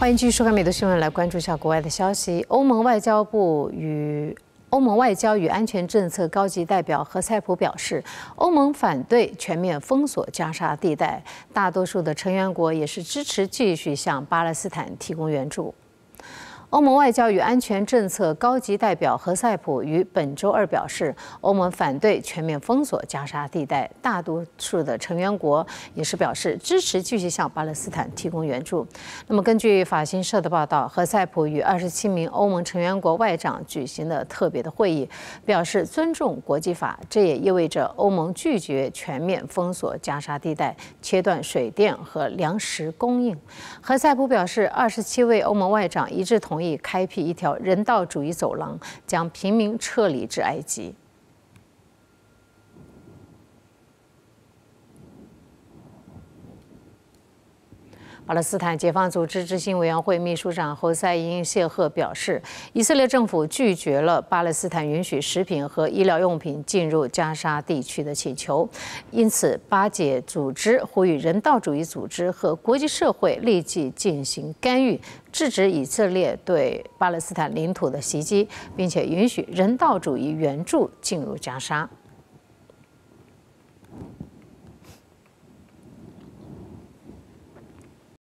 欢迎继续收看《每的新闻》，来关注一下国外的消息。欧盟外交部与欧盟外交与安全政策高级代表何塞普表示，欧盟反对全面封锁加沙地带，大多数的成员国也是支持继续向巴勒斯坦提供援助。欧盟外交与安全政策高级代表何塞普于本周二表示，欧盟反对全面封锁加沙地带。大多数的成员国也是表示支持继续向巴勒斯坦提供援助。那么，根据法新社的报道，何塞普与二十七名欧盟成员国外长举行了特别的会议，表示尊重国际法。这也意味着欧盟拒绝全面封锁加沙地带，切断水电和粮食供应。何塞普表示，二十七位欧盟外长一致同。同意开辟一条人道主义走廊，将平民撤离至埃及。巴勒斯坦解放组织执行委员会秘书长侯赛因·谢赫表示，以色列政府拒绝了巴勒斯坦允许食品和医疗用品进入加沙地区的请求，因此巴解组织呼吁人道主义组织和国际社会立即进行干预，制止以色列对巴勒斯坦领土的袭击，并且允许人道主义援助进入加沙。